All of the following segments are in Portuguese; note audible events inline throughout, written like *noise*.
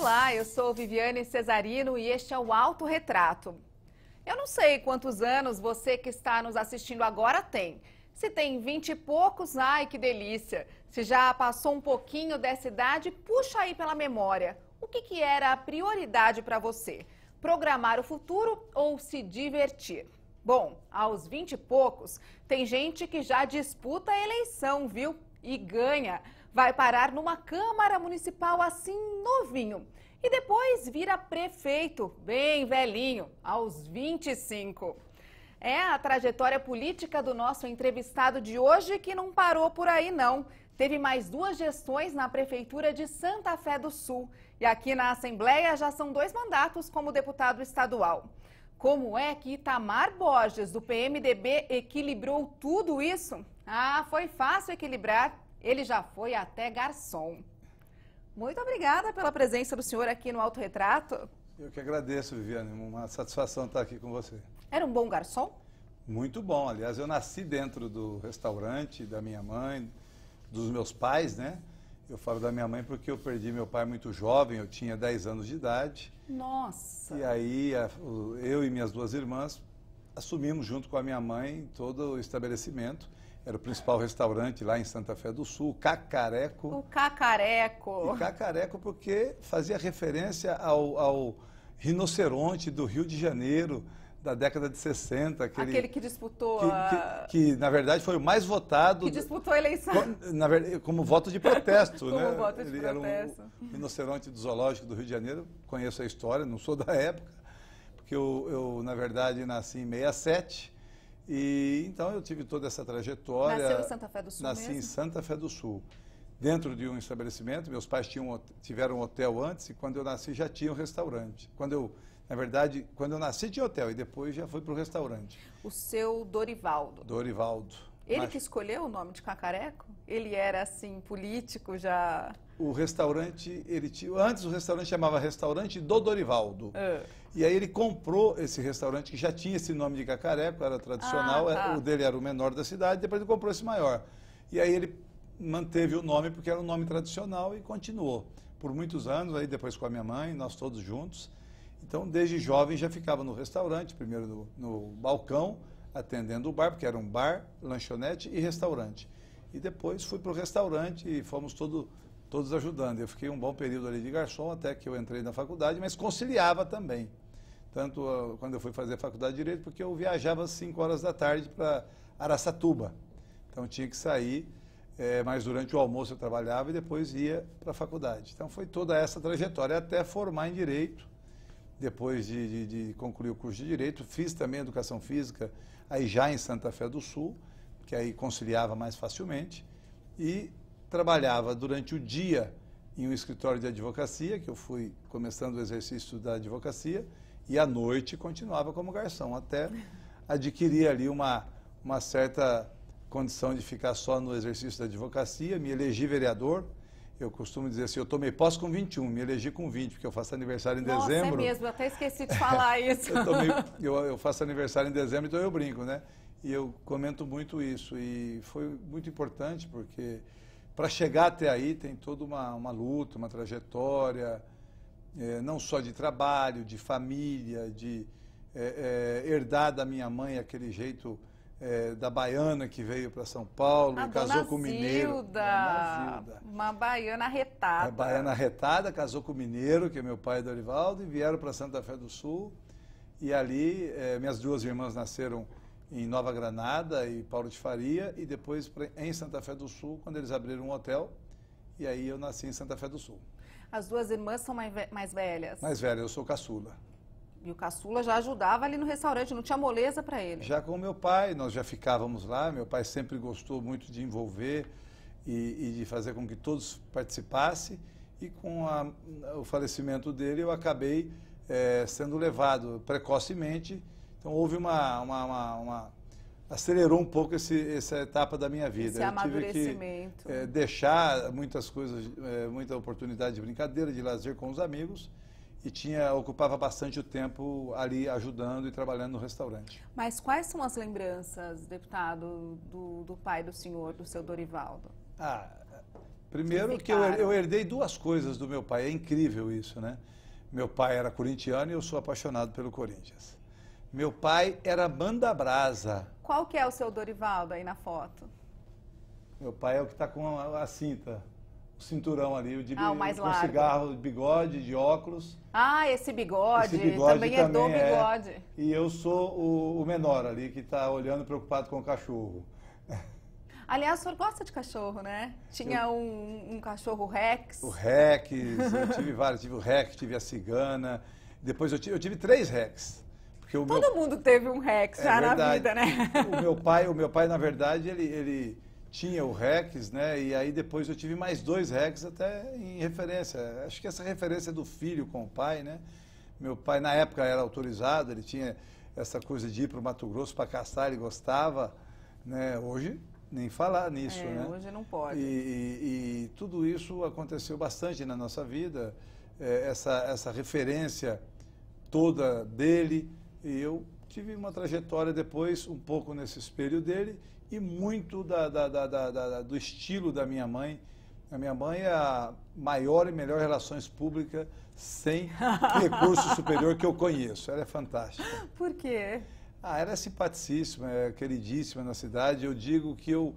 Olá, eu sou Viviane Cesarino e este é o Alto Retrato. Eu não sei quantos anos você que está nos assistindo agora tem. Se tem 20 e poucos, ai que delícia! Se já passou um pouquinho dessa idade, puxa aí pela memória. O que, que era a prioridade para você? Programar o futuro ou se divertir? Bom, aos 20 e poucos, tem gente que já disputa a eleição, viu? E ganha vai parar numa Câmara Municipal assim novinho e depois vira prefeito, bem velhinho, aos 25. É a trajetória política do nosso entrevistado de hoje que não parou por aí, não. Teve mais duas gestões na Prefeitura de Santa Fé do Sul. E aqui na Assembleia já são dois mandatos como deputado estadual. Como é que Itamar Borges, do PMDB, equilibrou tudo isso? Ah, foi fácil equilibrar ele já foi até garçom. Muito obrigada pela presença do senhor aqui no Autorretrato. Eu que agradeço, Viviane. Uma satisfação estar aqui com você. Era um bom garçom? Muito bom. Aliás, eu nasci dentro do restaurante da minha mãe, dos meus pais, né? Eu falo da minha mãe porque eu perdi meu pai muito jovem, eu tinha 10 anos de idade. Nossa! E aí eu e minhas duas irmãs assumimos junto com a minha mãe todo o estabelecimento. Era o principal restaurante lá em Santa Fé do Sul, Cacareco. O Cacareco. O Cacareco porque fazia referência ao, ao rinoceronte do Rio de Janeiro, da década de 60. Aquele, aquele que disputou. Que, a... que, que, na verdade, foi o mais votado. Que disputou a eleição. Como, na verdade, como voto de protesto, como *laughs* né? Como voto de Ele protesto. Era um rinoceronte do Zoológico do Rio de Janeiro. Conheço a história, não sou da época, porque eu, eu na verdade, nasci em 67. E então eu tive toda essa trajetória. Nasceu em Santa Fé do Sul. Nasci mesmo? em Santa Fé do Sul. Dentro de um estabelecimento, meus pais tinham, tiveram um hotel antes e quando eu nasci já tinha um restaurante. Quando eu, na verdade, quando eu nasci tinha hotel e depois já fui para o restaurante. O seu Dorivaldo. Dorivaldo. Ele Mas... que escolheu o nome de Cacareco? Ele era assim político já? O restaurante, ele tinha, antes o restaurante chamava Restaurante do Dorivaldo. Uh. E aí ele comprou esse restaurante que já tinha esse nome de Cacareco, era tradicional, ah, é, tá. o dele era o menor da cidade, depois ele comprou esse maior. E aí ele manteve o nome porque era um nome tradicional e continuou. Por muitos anos, aí depois com a minha mãe, nós todos juntos. Então, desde jovem já ficava no restaurante, primeiro no, no balcão, atendendo o bar, porque era um bar, lanchonete e restaurante. E depois fui para o restaurante e fomos todo, todos ajudando. Eu fiquei um bom período ali de garçom até que eu entrei na faculdade, mas conciliava também tanto ah, quando eu fui fazer a faculdade de Direito, porque eu viajava às 5 horas da tarde para Araçatuba. Então tinha que sair, é, mas durante o almoço eu trabalhava e depois ia para a faculdade. Então foi toda essa trajetória, até formar em Direito. Depois de, de, de concluir o curso de Direito, fiz também Educação Física, aí já em Santa Fé do Sul, que aí conciliava mais facilmente, e trabalhava durante o dia em um escritório de advocacia, que eu fui começando o exercício da advocacia, e à noite continuava como garçom, até adquirir ali uma, uma certa condição de ficar só no exercício da advocacia, me elegi vereador. Eu costumo dizer assim, eu tomei posse com 21, me elegi com 20, porque eu faço aniversário em Nossa, é dezembro. é mesmo, eu até esqueci de *laughs* falar isso. eu, tomei, eu, eu faço aniversário em dezembro, então eu brinco, né? E eu comento muito isso. E foi muito importante, porque para chegar até aí tem toda uma, uma luta, uma trajetória, é, não só de trabalho, de família, de é, é, herdar da minha mãe aquele jeito é, da baiana que veio para São Paulo, a casou Dona com o mineiro. Zilda, é, Zilda. Uma baiana retada. A é, baiana retada, casou com o mineiro, que é meu pai Dorivaldo, e vieram para Santa Fé do Sul. E ali, minhas duas irmãs nasceram em Nova Granada e Paulo de Faria, e depois em Santa Fé do Sul, quando eles abriram um hotel. E aí eu nasci em Santa Fé do Sul. As duas irmãs são mais velhas? Mais velha, eu sou caçula. E o caçula já ajudava ali no restaurante, não tinha moleza para ele. Já com meu pai, nós já ficávamos lá. Meu pai sempre gostou muito de envolver e, e de fazer com que todos participassem. E com a, o falecimento dele, eu acabei é, sendo levado precocemente. Então houve uma, uma, uma, uma acelerou um pouco esse, essa etapa da minha vida. Esse eu amadurecimento. Tive que é, deixar muitas coisas, é, muita oportunidade de brincadeira, de lazer com os amigos e tinha ocupava bastante o tempo ali ajudando e trabalhando no restaurante. Mas quais são as lembranças, deputado, do, do pai do senhor, do seu Dorivaldo? Ah, primeiro que eu, eu herdei duas coisas do meu pai, é incrível isso, né? Meu pai era corintiano e eu sou apaixonado pelo Corinthians. Meu pai era Banda Brasa. Qual que é o seu Dorivaldo aí na foto? Meu pai é o que está com a, a, cinta. O cinturão ali, o de ah, o mais com largo. cigarro, bigode, de óculos. Ah, esse bigode, esse bigode também, também é do é. bigode. E eu sou o, o menor ali, que está olhando preocupado com o cachorro. *laughs* Aliás, o senhor gosta de cachorro, né? Tinha eu... um, um, cachorro Rex. O Rex, eu tive vários. Tive o Rex, tive a Cigana. Depois eu tive, eu tive três Rex. Porque o Todo meu... mundo teve um Rex é, já verdade. na vida, né? O meu pai, o meu pai na verdade, ele, ele tinha o Rex, né? E aí depois eu tive mais dois Rex até em referência. Acho que essa referência do filho com o pai, né? Meu pai na época era autorizado, ele tinha essa coisa de ir para o Mato Grosso para caçar, ele gostava, né? Hoje nem falar nisso, é, né? Hoje não pode. E, e, e, tudo isso aconteceu bastante na nossa vida, é, essa essa referência toda dele, e eu tive uma trajetória depois, um pouco nesse espelho dele e muito da, da, da, do estilo da minha mãe. A minha mãe é a maior e melhor relações públicas sem *laughs* recurso superior que eu conheço. Ela é fantástica. Por quê? Ah, ela é simpaticíssima, é queridíssima na cidade. Eu digo que eu,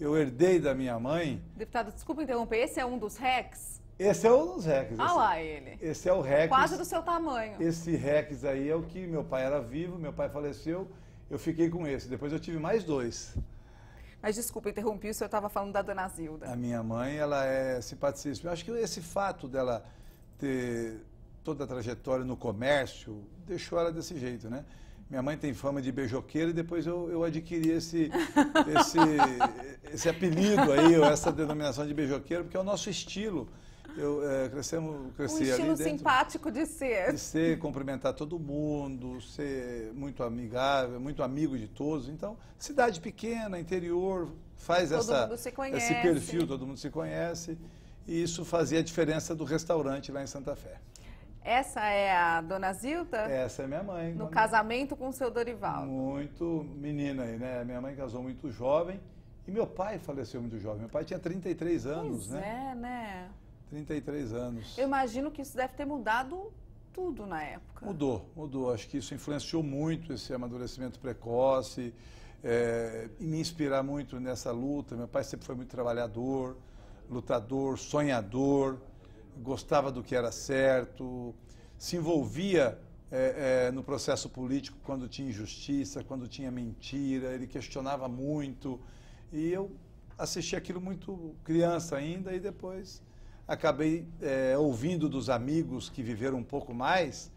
eu herdei da minha mãe. Deputado, desculpa interromper, esse é um dos RECs? Esse é o dos Rex. Olha ah esse, lá ele. Esse é o Rex. Quase do seu tamanho. Esse Rex aí é o que meu pai era vivo, meu pai faleceu, eu fiquei com esse. Depois eu tive mais dois. Mas desculpa, interrompi, o senhor estava falando da dona Zilda. A minha mãe, ela é simpaticíssima. Eu acho que esse fato dela ter toda a trajetória no comércio deixou ela desse jeito, né? Minha mãe tem fama de beijoqueira e depois eu, eu adquiri esse, esse, *laughs* esse apelido aí, ou essa denominação de beijoqueira, porque é o nosso estilo. Eu é, crescemos, cresci um estilo ali simpático de ser. De ser, cumprimentar todo mundo, ser muito amigável, muito amigo de todos. Então, cidade pequena, interior, faz todo essa, esse perfil, todo mundo se conhece. E isso fazia a diferença do restaurante lá em Santa Fé. Essa é a dona Zilda? Essa é minha mãe. No casamento com o seu Dorival. Muito menina aí, né? Minha mãe casou muito jovem e meu pai faleceu muito jovem. Meu pai tinha 33 anos, pois né? É, né? 33 anos. Eu imagino que isso deve ter mudado tudo na época. Mudou, mudou. Acho que isso influenciou muito esse amadurecimento precoce, é, me inspirar muito nessa luta. Meu pai sempre foi muito trabalhador, lutador, sonhador, gostava do que era certo, se envolvia é, é, no processo político quando tinha injustiça, quando tinha mentira, ele questionava muito. E eu assisti aquilo muito criança ainda e depois acabei é, ouvindo dos amigos que viveram um pouco mais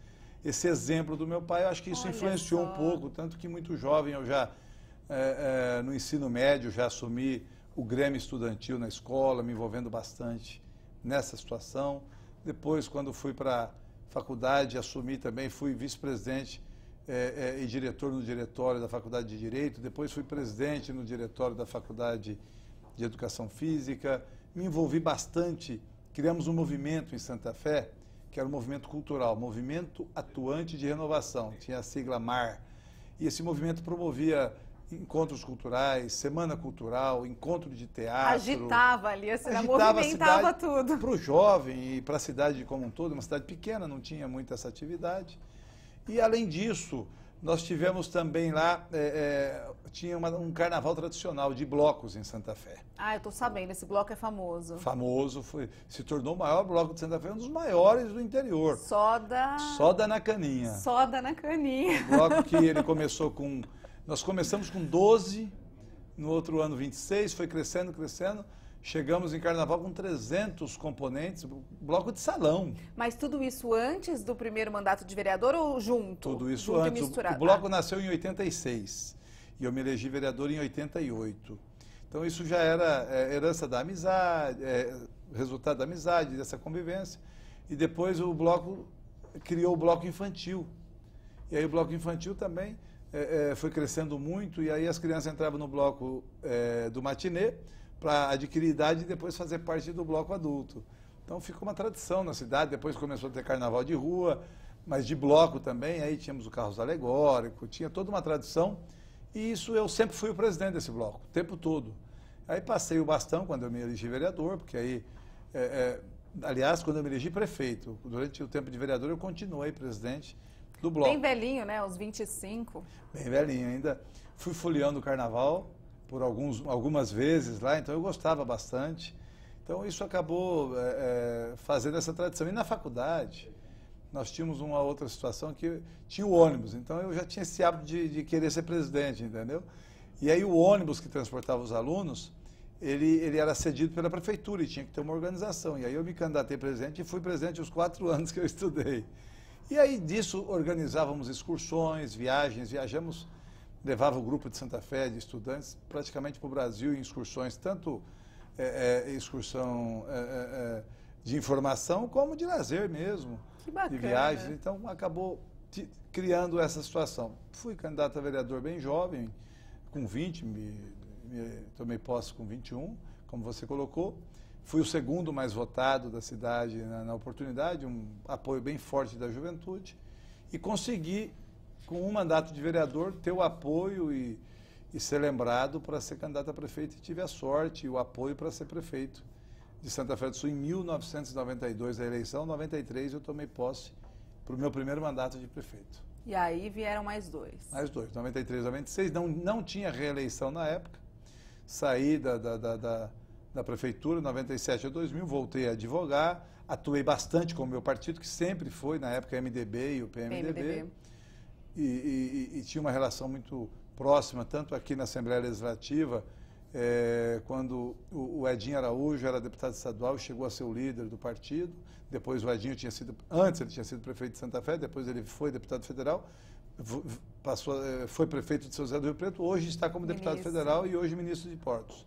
esse exemplo do meu pai. Eu acho que isso Olha influenciou só. um pouco, tanto que muito jovem eu já, é, é, no ensino médio, já assumi o Grêmio Estudantil na escola, me envolvendo bastante nessa situação. Depois, quando fui para faculdade, assumi também, fui vice-presidente é, é, e diretor no diretório da Faculdade de Direito, depois fui presidente no diretório da Faculdade de Educação Física, me envolvi bastante criamos um movimento em Santa Fé, que era um movimento cultural, Movimento Atuante de Renovação, tinha a sigla MAR. E esse movimento promovia encontros culturais, semana cultural, encontro de teatro. Agitava ali, assim, agitava movimentava a tudo. Para o jovem e para a cidade como um todo, uma cidade pequena, não tinha muita essa atividade. E, além disso, nós tivemos também lá, é, é, tinha uma, um carnaval tradicional de blocos em Santa Fé. Ah, eu estou sabendo, esse bloco é famoso. Famoso, foi, se tornou o maior bloco de Santa Fé, um dos maiores do interior. Soda... Soda na caninha. Soda na caninha. O bloco que ele começou com... Nós começamos com 12, no outro ano 26, foi crescendo, crescendo. Chegamos em carnaval com 300 componentes, bloco de salão. Mas tudo isso antes do primeiro mandato de vereador ou junto? Tudo isso junto antes. O, bloco nasceu em 86 e eu me elegi vereador em 88. Então isso já era é, herança da amizade, é, resultado da amizade, dessa convivência. E depois o bloco criou o bloco infantil. E aí o bloco infantil também é, é foi crescendo muito, e aí as crianças entravam no bloco é, do matinê, para adquirir idade e depois fazer parte do bloco adulto. Então ficou uma tradição na cidade, depois começou a ter carnaval de rua, mas de bloco também, aí tínhamos o carros alegórico, tinha toda uma tradição, e isso eu sempre fui o presidente desse bloco, o tempo todo. Aí passei o bastão quando eu me elegi vereador, porque aí, é, é, aliás, quando eu me elegi prefeito, durante o tempo de vereador eu continuei presidente do bloco. Bem velhinho, né? Os 25. Bem velhinho ainda. Fui folheando o carnaval, por alguns, algumas vezes lá, então eu gostava bastante. Então isso acabou é, fazendo essa tradição. E na faculdade, nós tínhamos uma outra situação que tinha o ônibus, então eu já tinha esse hábito de, de querer ser presidente, entendeu? E aí o ônibus que transportava os alunos, ele, ele era cedido pela prefeitura e tinha que ter uma organização. E aí eu me candidatei presidente e fui presidente os quatro *laughs* anos que eu estudei. E aí disso organizávamos excursões, viagens, viajamos levava o grupo de Santa Fé de estudantes praticamente para o Brasil em excursões, tanto é, é, excursão é, é, é de informação como de lazer mesmo, de viagens. Então acabou criando essa situação. Fui candidato a vereador bem jovem, com 20, me, me, tomei posse com 21, como você colocou. Fui o segundo mais votado da cidade na, na oportunidade, um apoio bem forte da juventude, e consegui com um mandato de vereador, ter o apoio e, e ser lembrado para ser candidato a prefeito. E tive a sorte e o apoio para ser prefeito de Santa Fé do Sul em 1992, a eleição, 93 eu tomei posse para o meu primeiro mandato de prefeito. E aí vieram mais dois. Mais dois, 93, 96. Não, não tinha reeleição na época. Saí da, da, da, da, da prefeitura, 97 a 2000, voltei a advogar. Atuei bastante com o meu partido, que sempre foi, na época, MDB e o PMDB. PMDB e, e, e tinha uma relação muito próxima, tanto aqui na Assembleia Legislativa, é, quando o, o Edinho Araújo era deputado estadual, chegou a ser o líder do partido, depois o Edinho tinha sido, antes ele tinha sido prefeito de Santa Fé, depois ele foi deputado federal, passou, eh, foi prefeito de São José do Rio Preto, hoje está como ministro. deputado federal e hoje ministro de Portos.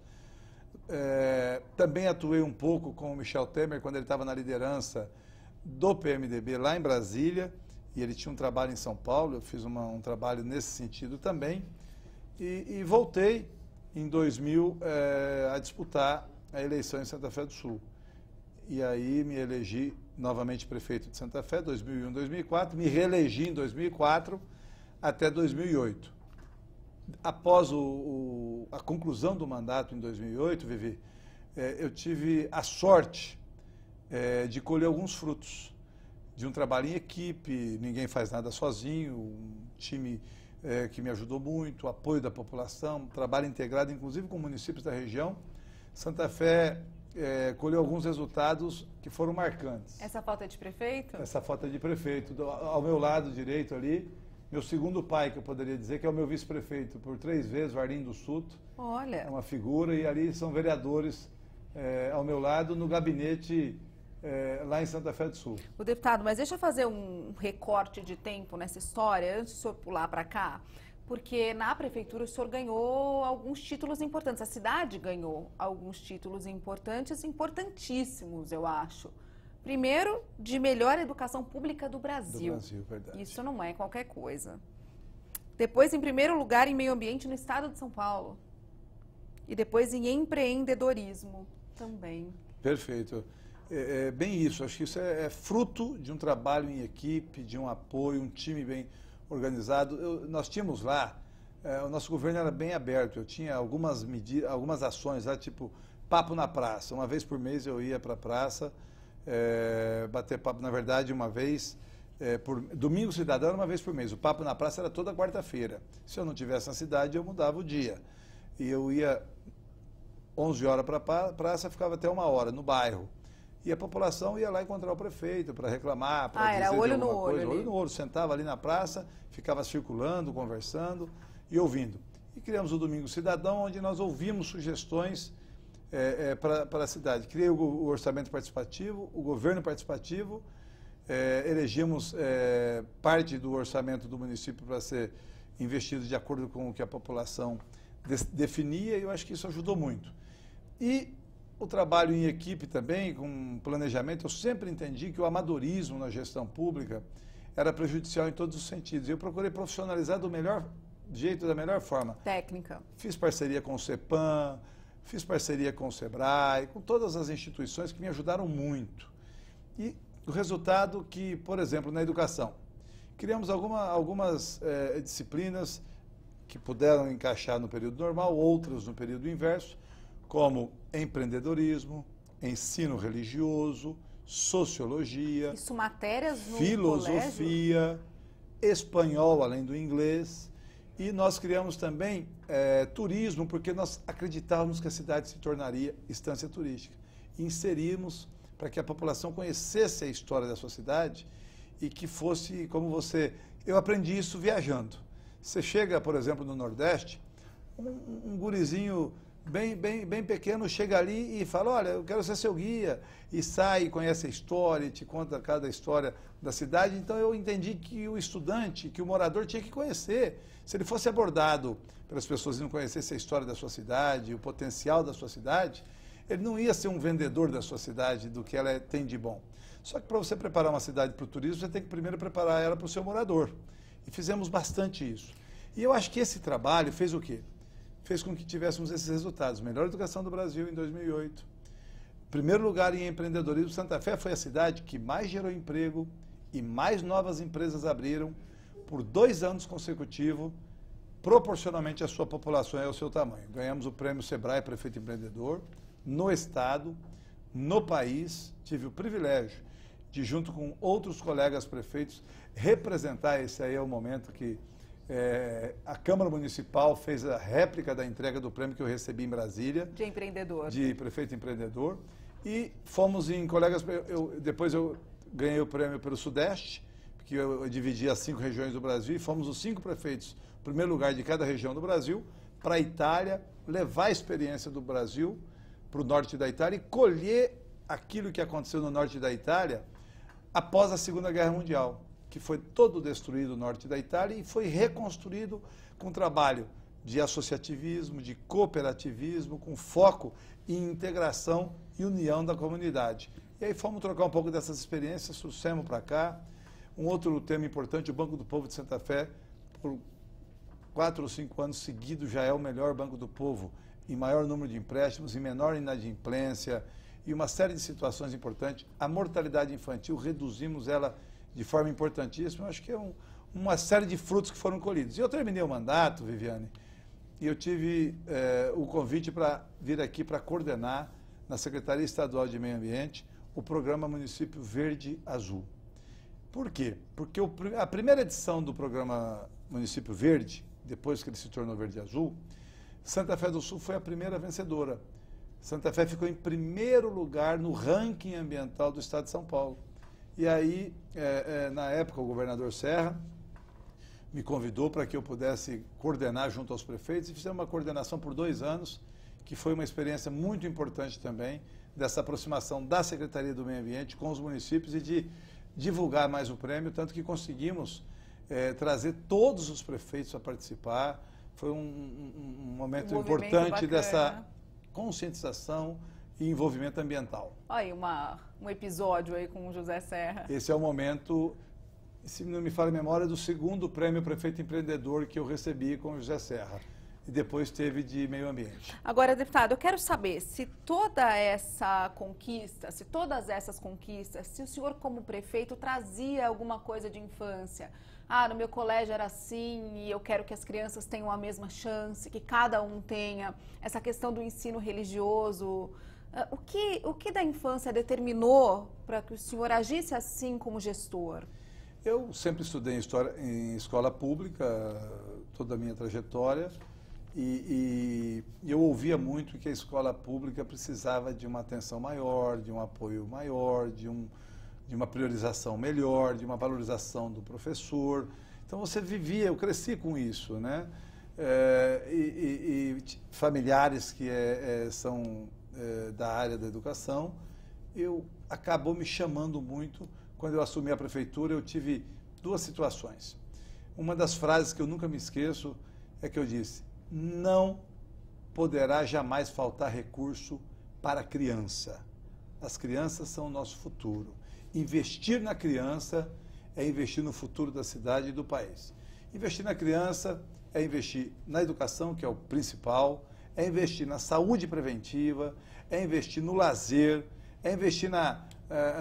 É, também atuei um pouco com o Michel Temer quando ele estava na liderança do PMDB lá em Brasília, e ele tinha um trabalho em São Paulo, eu fiz uma, um trabalho nesse sentido também, e, e voltei em 2000 é, eh, a disputar a eleição em Santa Fé do Sul. E aí me elegi novamente prefeito de Santa Fé, 2001, 2004, me reelegi em 2004 até 2008. Após o, o, a conclusão do mandato em 2008, Vivi, é, eu tive a sorte é, de colher alguns frutos de um trabalho em equipe, ninguém faz nada sozinho, um time é, que me ajudou muito, apoio da população, trabalho integrado, inclusive com municípios da região. Santa Fé é, colheu alguns resultados que foram marcantes. Essa falta de prefeito? Essa falta de prefeito. Do, ao meu lado direito ali, meu segundo pai, que eu poderia dizer, que é o meu vice-prefeito, por três vezes, Varlindo Suto. Olha. É uma figura, e ali são vereadores é, ao meu lado, no gabinete é, lá em Santa Fé do Sul. O deputado, mas deixa eu fazer um recorte de tempo nessa história, antes do senhor pular para cá, porque na prefeitura o senhor ganhou alguns títulos importantes, a cidade ganhou alguns títulos importantes, importantíssimos, eu acho. Primeiro, de melhor educação pública do Brasil. Do Brasil, verdade. Isso não é qualquer coisa. Depois, em primeiro lugar, em meio ambiente no estado de São Paulo. E depois em empreendedorismo também. Perfeito. É, é, bem isso, acho que isso é, é, fruto de um trabalho em equipe, de um apoio, um time bem organizado. Eu, nós tínhamos lá, é, o nosso governo era bem aberto, eu tinha algumas medidas, algumas ações lá, tipo papo na praça. Uma vez por mês eu ia para a praça é, bater papo, na verdade, uma vez. É, por, domingo cidadão uma vez por mês. O papo na praça era toda quarta-feira. Se eu não tivesse na cidade, eu mudava o dia. E eu ia 11 horas para a praça, ficava até uma hora no bairro. E a população ia lá encontrar o prefeito para reclamar, para ah, dizer olho alguma coisa. Olho, olho no olho, sentava ali na praça, ficava circulando, conversando e ouvindo. E criamos o Domingo Cidadão, onde nós ouvimos sugestões é, eh, é, eh, para a cidade. Criei o, o, orçamento participativo, o governo participativo, é, elegemos parte do orçamento do município para ser investido de acordo com o que a população de, definia, e eu acho que isso ajudou muito. E o trabalho em equipe também, com planejamento, eu sempre entendi que o amadorismo na gestão pública era prejudicial em todos os sentidos. Eu procurei profissionalizar do melhor jeito, da melhor forma. Técnica. Fiz parceria com o CEPAM, fiz parceria com o SEBRAE, com todas as instituições que me ajudaram muito. E o resultado que, por exemplo, na educação, criamos alguma, algumas eh, disciplinas que puderam encaixar no período normal, outras no período inverso, como empreendedorismo, ensino religioso, sociologia, Isso, filosofia, colégio? espanhol além do inglês. E nós criamos também é, turismo, porque nós acreditávamos que a cidade se tornaria instância turística. inserimos para que a população conhecesse a história da sua cidade e que fosse como você. Eu aprendi isso viajando. Você chega, por exemplo, no Nordeste, um, um gurizinho bem, bem, bem pequeno, chega ali e fala, olha, eu quero ser seu guia. E sai, conhece a história, te conta cada história da cidade. Então eu entendi que o estudante, que o morador tinha que conhecer. Se ele fosse abordado pelas pessoas e não conhecesse a história da sua cidade, o potencial da sua cidade, ele não ia ser um vendedor da sua cidade, do que ela tem de bom. Só que para você preparar uma cidade para o turismo, você tem que primeiro preparar ela para o seu morador. E fizemos bastante isso. E eu acho que esse trabalho fez o quê? fez com que tivéssemos esses resultados. Melhor educação do Brasil em 2008. Primeiro lugar em empreendedorismo, Santa Fé foi a cidade que mais gerou emprego e mais novas empresas abriram por dois anos consecutivos, proporcionalmente à sua população e ao seu tamanho. Ganhamos o prêmio Sebrae Prefeito Empreendedor no Estado, no país. Tive o privilégio de, junto com outros colegas prefeitos, representar. Esse aí é o momento que é, a Câmara Municipal fez a réplica da entrega do prêmio que eu recebi em Brasília. De empreendedor. De prefeito empreendedor. E fomos em colegas. Eu, depois eu ganhei o prêmio pelo Sudeste, porque eu, eu dividi as cinco regiões do Brasil, e fomos os cinco prefeitos, primeiro lugar de cada região do Brasil, para a Itália, levar a experiência do Brasil para o norte da Itália e colher aquilo que aconteceu no norte da Itália após a Segunda Guerra Mundial que foi todo destruído no norte da Itália e foi reconstruído com trabalho de associativismo, de cooperativismo, com foco em integração e união da comunidade. E aí fomos trocar um pouco dessas experiências, trouxemos para cá. Um outro tema importante, o Banco do Povo de Santa Fé, por quatro ou cinco anos seguidos, já é o melhor Banco do Povo, em maior número de empréstimos, em menor inadimplência, e uma série de situações importantes. A mortalidade infantil, reduzimos ela de forma importantíssima. Eu acho que é um, uma série de frutos que foram colhidos. E eu terminei o mandato, Viviane, e eu tive eh, o convite para vir aqui para coordenar na Secretaria Estadual de Meio Ambiente o programa Município Verde Azul. Por quê? Porque o, a primeira edição do programa Município Verde, depois que ele se tornou Verde Azul, Santa Fé do Sul foi a primeira vencedora. Santa Fé ficou em primeiro lugar no ranking ambiental do estado de São Paulo. E aí, é, é, na época, o governador Serra me convidou para que eu pudesse coordenar junto aos prefeitos e fizemos uma coordenação por dois anos, que foi uma experiência muito importante também dessa aproximação da Secretaria do Meio Ambiente com os municípios e de divulgar mais o prêmio, tanto que conseguimos é, trazer todos os prefeitos a participar. Foi um, um, um momento um importante bacana. dessa conscientização, e envolvimento ambiental. Aí, uma, um episódio aí com o José Serra. Esse é o momento, se não me falha a memória, do segundo prêmio Prefeito Empreendedor que eu recebi com o José Serra. E depois teve de meio ambiente. Agora, deputado, eu quero saber se toda essa conquista, se todas essas conquistas, se o senhor, como prefeito, trazia alguma coisa de infância. Ah, no meu colégio era assim e eu quero que as crianças tenham a mesma chance, que cada um tenha. Essa questão do ensino religioso, ah, o, que, o que da infância determinou para que o senhor agisse assim como gestor? Eu sempre estudei história, em escola pública, toda a minha trajetória, e, e, eu ouvia muito que a escola pública precisava de uma atenção maior, de um apoio maior, de, um, de uma priorização melhor, de uma valorização do professor. Então você vivia, eu cresci com isso, né? É, e, e, e, familiares que é, é, são eh, da área da educação, eu acabou me chamando muito. Quando eu assumi a prefeitura, eu tive duas situações. Uma das frases que eu nunca me esqueço é que eu disse: não poderá jamais faltar recurso para a criança. As crianças são o nosso futuro. Investir na criança é investir no futuro da cidade e do país. Investir na criança é investir na educação, que é o principal, é investir na saúde preventiva, é investir no lazer, é investir na,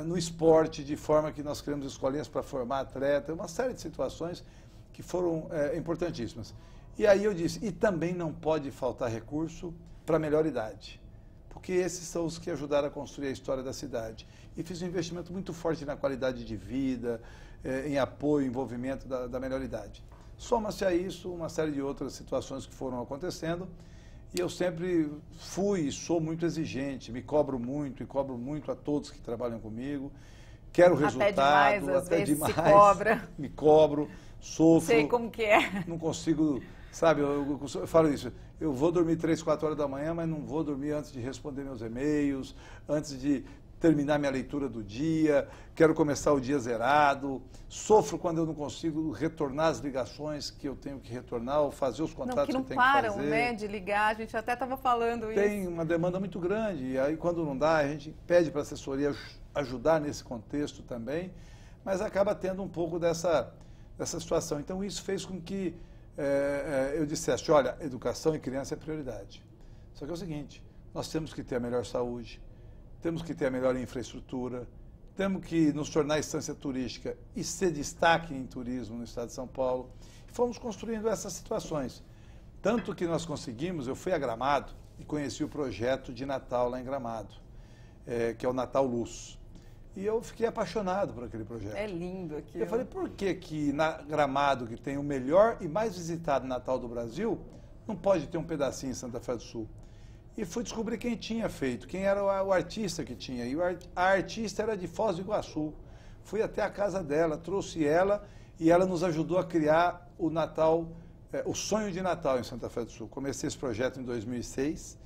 uh, no esporte, de forma que nós criamos escolinhas para formar atleta, uma série de situações que foram uh, importantíssimas. E aí eu disse, e também não pode faltar recurso para a melhor idade, porque esses são os que ajudaram a construir a história da cidade. E fiz um investimento muito forte na qualidade de vida, eh, em apoio, envolvimento da, da melhor idade. Soma-se a isso uma série de outras situações que foram acontecendo e eu sempre fui e sou muito exigente, me cobro muito e cobro muito a todos que trabalham comigo. Quero resultado, até demais, às até vezes demais, se cobra. *laughs* me cobro, sofro. Sei como que é. Não consigo, sabe, eu, eu, eu, falo isso. Eu vou dormir 3, 4 horas da manhã, mas não vou dormir antes de responder meus e-mails, antes de terminar minha leitura do dia, quero começar o dia zerado, sofro quando eu não consigo retornar as ligações que eu tenho que retornar ou fazer os contatos não, que, não que tenho param, que fazer. Não param, né, de ligar, a gente até estava falando Tem isso. Tem uma demanda muito grande e aí quando não dá, a gente pede para a assessoria ajudar nesse contexto também, mas acaba tendo um pouco dessa, dessa situação. Então isso fez com que é, eu dissesse, olha, educação e criança é prioridade. Só que é o seguinte, nós temos que ter a melhor saúde, temos que ter a melhor infraestrutura, temos que nos tornar instância turística e ser destaque em turismo no estado de São Paulo. fomos construindo essas situações. Tanto que nós conseguimos, eu fui a Gramado e conheci o projeto de Natal lá em Gramado, é, que é o Natal Luz. E eu fiquei apaixonado por aquele projeto. É lindo aqui. Eu falei, por que que na Gramado, que tem o melhor e mais visitado Natal do Brasil, não pode ter um pedacinho em Santa Fé do Sul? e fui descobrir quem tinha feito, quem era o artista que tinha. E a artista era de Foz do Iguaçu. Fui até a casa dela, trouxe ela e ela nos ajudou a criar o Natal, eh, o sonho de Natal em Santa Fé do Sul. Comecei esse projeto em 2006.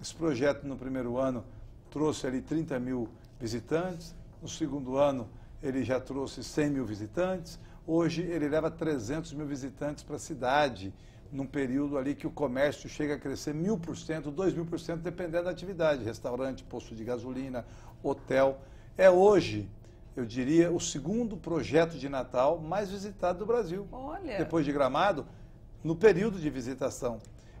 Esse projeto no primeiro ano trouxe ali 30 mil visitantes. No segundo ano ele já trouxe 100 mil visitantes. Hoje ele leva 300 mil visitantes para a cidade num período ali que o comércio chega a crescer mil por cento, dois mil por cento, dependendo da atividade, restaurante, posto de gasolina, hotel. É hoje, eu diria, o segundo projeto de Natal mais visitado do Brasil. Olha. Depois de Gramado, no período de visitação.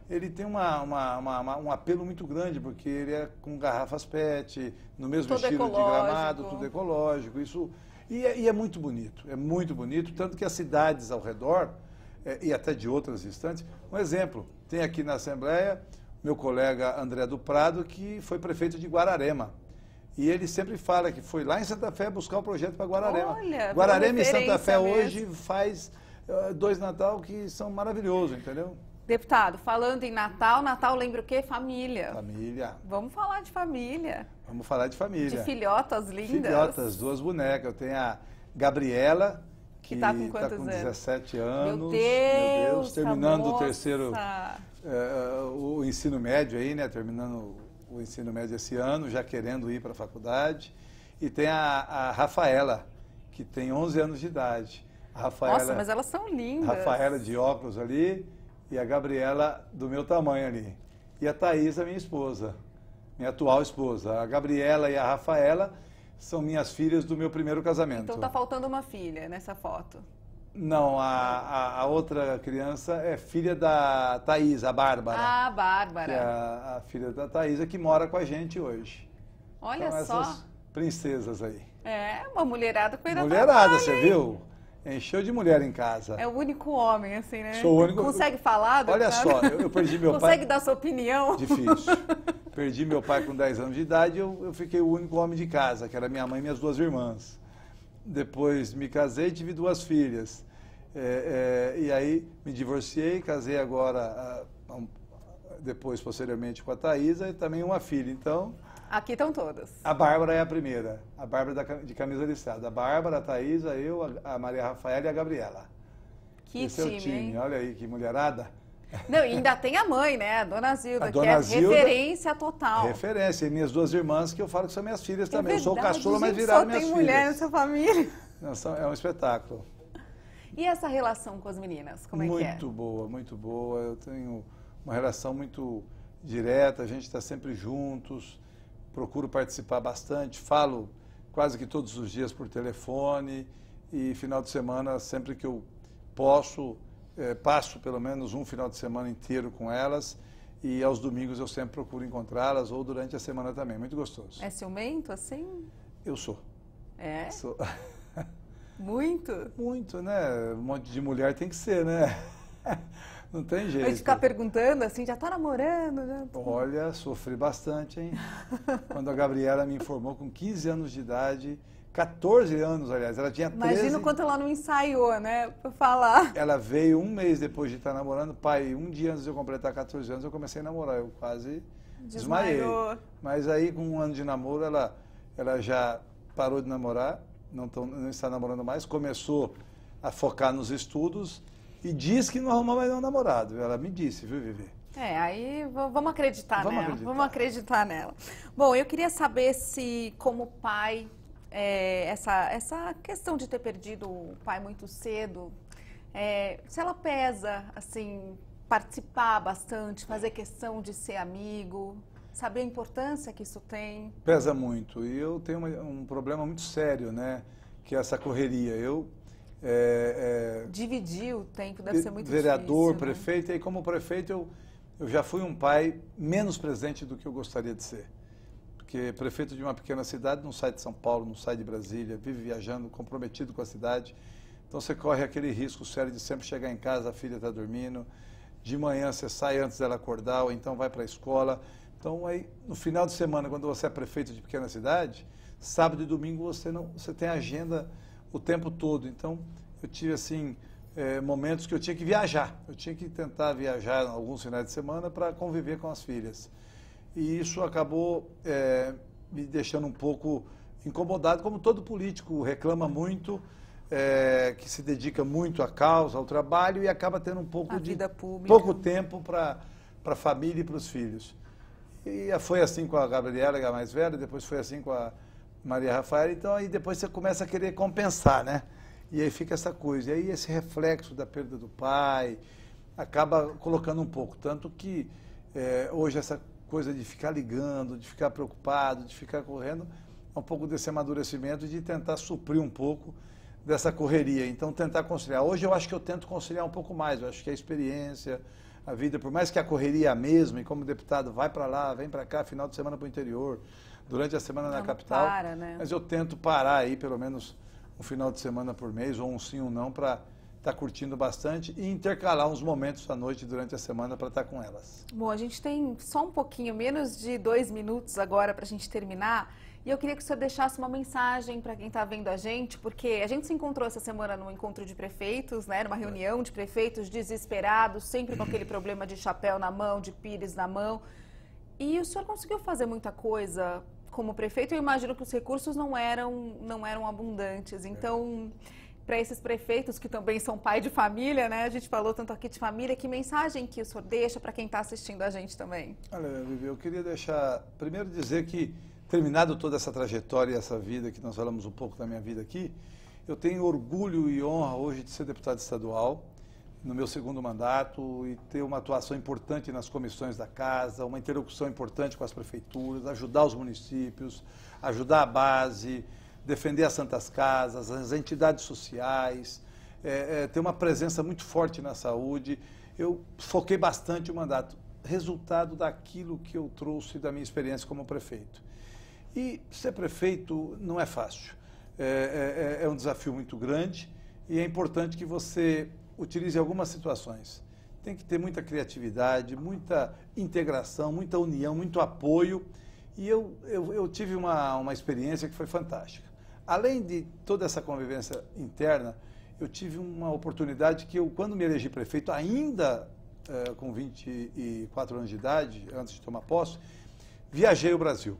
Ele tem uma, uma, uma, um apelo muito grande, porque ele é com garrafas PET, no mesmo tudo estilo ecológico. de Gramado, tudo ecológico. Isso, e é, e é muito bonito, é muito bonito, tanto que as cidades ao redor é, e até de outras instantes. Um exemplo, tem aqui na Assembleia meu colega André do Prado, que foi prefeito de Guararema. E ele sempre fala que foi lá em Santa Fé buscar o um projeto para Guararema. Olha, Guararema e Santa Fé mesmo. hoje faz é, dois Natal que são maravilhosos, entendeu? Deputado, falando em Natal, Natal lembra o quê? Família. Família. Vamos falar de família. Vamos falar de família. De filhotas lindas. Filhotas, duas bonecas. Eu tenho a Gabriela, que está com quantos tá com 17 tá anos. Meu Deus, meu Deus tá terminando o terceiro, é, o ensino médio aí, né? Terminando o ensino médio esse ano, já querendo ir para a faculdade. E tem a, a Rafaela, que tem 11 anos de idade. A Rafaela, Nossa, mas elas são lindas. Rafaela de óculos ali e a Gabriela do meu tamanho ali. E a Thais, a minha esposa, minha atual esposa. A Gabriela e a Rafaela são minhas filhas do meu primeiro casamento. Então tá faltando uma filha nessa foto. Não, a, a, a outra criança é filha da Thaís, a Bárbara. Ah, Bárbara. é a, a, filha da Thaisa é que mora com a gente hoje. Olha então, só. princesas aí. É, uma mulherada cuidando Mulherada, você viu? Encheu de mulher em casa. É o único homem, assim, né? Sou o único. Consegue falar? Olha cara? só, eu, eu perdi meu Consegue *laughs* pai. Consegue dar sua opinião? Difícil. *laughs* Perdi meu pai com 10 anos de idade eu, eu fiquei o único homem de casa, que era minha mãe e minhas duas irmãs. Depois me casei e tive duas filhas. É, é, e aí me divorciei, casei agora, a, a, depois, posteriormente, com a Thaisa e também uma filha. Então. Aqui estão todas. A Bárbara é a primeira. A Bárbara da, de camisa listrada. A Bárbara, a Thaisa, eu, a, a Maria Rafaela e a Gabriela. Que Esse time, é o time. Hein? Olha aí que mulherada. Não, e ainda tem a mãe, né? A dona Zilda, a dona que é Zilda, referência total. Referência. E minhas duas irmãs, que eu falo que são minhas filhas é também. Verdade, eu sou o caçula, mas viraram minhas filhas. Só tem mulher na sua família. Não, é um espetáculo. E essa relação com as meninas, como é muito que é? Muito boa, muito boa. Eu tenho uma relação muito direta, a gente está sempre juntos, procuro participar bastante, falo quase que todos os dias por telefone e final de semana, sempre que eu posso, é, passo pelo menos um final de semana inteiro com elas e aos domingos eu sempre procuro encontrá-las ou durante a semana também. Muito gostoso. É ciumento assim? Eu sou. É? sou. *laughs* Muito? Muito, né? Um monte de mulher tem que ser, né? *laughs* Não tem jeito. Vai ficar perguntando assim, já tá namorando? Já... Olha, sofri bastante, hein? *laughs* Quando a Gabriela me informou com 15 anos de idade 14 anos, aliás. Ela tinha 13. Imagina quanto ela não ensaiou, né? Pra falar. Ela veio um mês depois de estar namorando. Pai, um dia antes de eu completar 14 anos, eu comecei a namorar. Eu quase Desmaiou. desmaiei. Mas aí, com um ano de namoro, ela, ela já parou de namorar, não, tão, não está namorando mais, começou a focar nos estudos e diz que não arrumou mais um namorado. Ela me disse, viu, Vivi? É, aí vamos acreditar vamos nela. Acreditar. Vamos acreditar nela. Bom, eu queria saber se, como pai, é, essa, essa questão de ter perdido o pai muito cedo, é, se ela pesa, assim, participar bastante, fazer questão de ser amigo, saber a importância que isso tem? Pesa muito. E eu tenho uma, um problema muito sério, né? Que é essa correria. Eu. É, é, Dividir o tempo deve ser muito vereador, difícil. Vereador, né? prefeito, né? e aí como prefeito eu, eu já fui um pai menos presente do que eu gostaria de ser porque prefeito de uma pequena cidade não sai de São Paulo, não sai de Brasília, vive viajando, comprometido com a cidade. Então você corre aquele risco sério de sempre chegar em casa, a filha está dormindo, de manhã você sai antes dela acordar, ou então vai para a escola. Então aí, no final de semana, quando você é prefeito de pequena cidade, sábado e domingo você não, você tem agenda o tempo todo. Então eu tive assim é, momentos que eu tinha que viajar, eu tinha que tentar viajar alguns finais de semana para conviver com as filhas. E isso acabou é, me deixando um pouco incomodado, como todo político reclama muito, é, que se dedica muito à causa, ao trabalho e acaba tendo um pouco a de pouco tempo para a família e para os filhos. E foi assim com a Gabriela, que é a mais velha, depois foi assim com a Maria Rafaela, então aí depois você começa a querer compensar, né? E aí fica essa coisa. E aí esse reflexo da perda do pai acaba colocando um pouco. Tanto que é, hoje essa coisa de ficar ligando, de ficar preocupado, de ficar correndo, é um pouco desse amadurecimento de tentar suprir um pouco dessa correria. Então, tentar conciliar. Hoje eu acho que eu tento conciliar um pouco mais. Eu acho que a experiência, a vida, por mais que a correria é a mesma, e como deputado vai para lá, vem para cá, final de semana para o interior, durante a semana na então, capital. Para, né? Mas eu tento parar aí pelo menos um final de semana por mês, ou um sim ou um não, para estar tá curtindo bastante e intercalar uns momentos à noite durante a semana para estar tá com elas. Bom, a gente tem só um pouquinho, menos de dois minutos agora para a gente terminar. E eu queria que o senhor deixasse uma mensagem para quem está vendo a gente, porque a gente se encontrou essa semana num encontro de prefeitos, né, numa reunião de prefeitos desesperados, sempre com aquele problema de chapéu na mão, de pires na mão. E o senhor conseguiu fazer muita coisa como prefeito. Eu imagino que os recursos não eram, não eram abundantes. Então, para esses prefeitos que também são pai de família, né? A gente falou tanto aqui de família, que mensagem que o senhor deixa para quem está assistindo a gente também? Olha, Vivi, eu queria deixar, primeiro dizer que, terminado toda essa trajetória e essa vida, que nós falamos um pouco da minha vida aqui, eu tenho orgulho e honra hoje de ser deputado estadual, no meu segundo mandato, e ter uma atuação importante nas comissões da casa, uma interlocução importante com as prefeituras, ajudar os municípios, ajudar a base, defender as santas casas, as entidades sociais, é, é, ter uma presença muito forte na saúde. Eu foquei bastante o mandato, resultado daquilo que eu trouxe da minha experiência como prefeito. E ser prefeito não é fácil, é, é, é, é um desafio muito grande e é importante que você utilize algumas situações. Tem que ter muita criatividade, muita integração, muita união, muito apoio. E eu, eu, eu tive uma, uma experiência que foi fantástica. Além de toda essa convivência interna, eu tive uma oportunidade que eu, quando me elegi prefeito, ainda eh, com 24 anos de idade, antes de tomar posse, viajei o Brasil.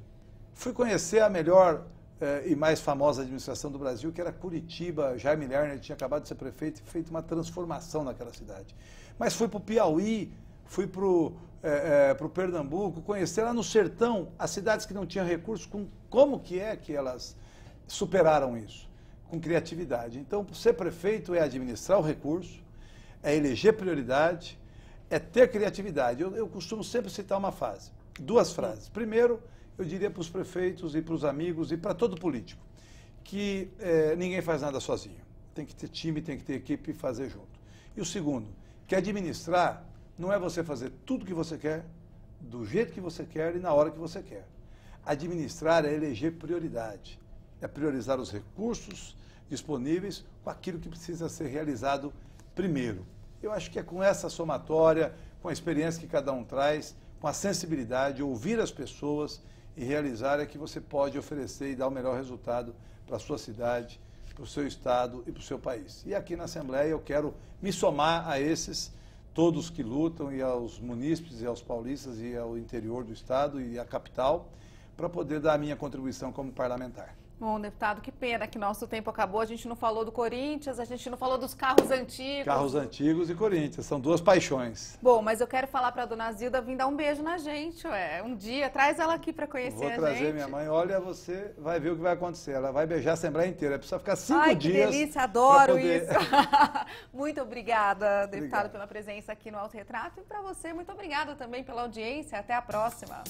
Fui conhecer a melhor eh, e mais famosa administração do Brasil, que era Curitiba. Jaime Lerner tinha acabado de ser prefeito e feito uma transformação naquela cidade. Mas fui para o Piauí, fui para o eh, eh, Pernambuco, conhecer lá no sertão as cidades que não tinham recursos, com, como que é que elas superaram isso com criatividade. Então, ser prefeito é administrar o recurso, é eleger prioridade, é ter criatividade. Eu, eu costumo sempre citar uma frase, duas frases. Primeiro, eu diria para os prefeitos e para os amigos e para todo político que é, ninguém faz nada sozinho. Tem que ter time, tem que ter equipe e fazer junto. E o segundo, que administrar não é você fazer tudo que você quer, do jeito que você quer e na hora que você quer. Administrar é eleger prioridade é priorizar os recursos disponíveis com aquilo que precisa ser realizado primeiro. Eu acho que é com essa somatória, com a experiência que cada um traz, com a sensibilidade, ouvir as pessoas e realizar é que você pode oferecer e dar o melhor resultado para a sua cidade, para o seu estado e para o seu país. E aqui na Assembleia eu quero me somar a esses todos que lutam e aos munícipes e aos paulistas e ao interior do estado e à capital para poder dar a minha contribuição como parlamentar. Bom, deputado, que pena que nosso tempo acabou. A gente não falou do Corinthians, a gente não falou dos carros antigos. Carros antigos e Corinthians, são duas paixões. Bom, mas eu quero falar para a dona Zilda vir dar um beijo na gente, ué. Um dia, traz ela aqui para conhecer Vou a gente. Vou trazer minha mãe. Olha, você vai ver o que vai acontecer. Ela vai beijar a Assembleia inteira. Precisa ficar cinco Ai, dias. Ai, que delícia, adoro poder... isso. *laughs* muito obrigada, deputado, Obrigado. pela presença aqui no Alto Retrato. E para você, muito obrigada também pela audiência. Até a próxima.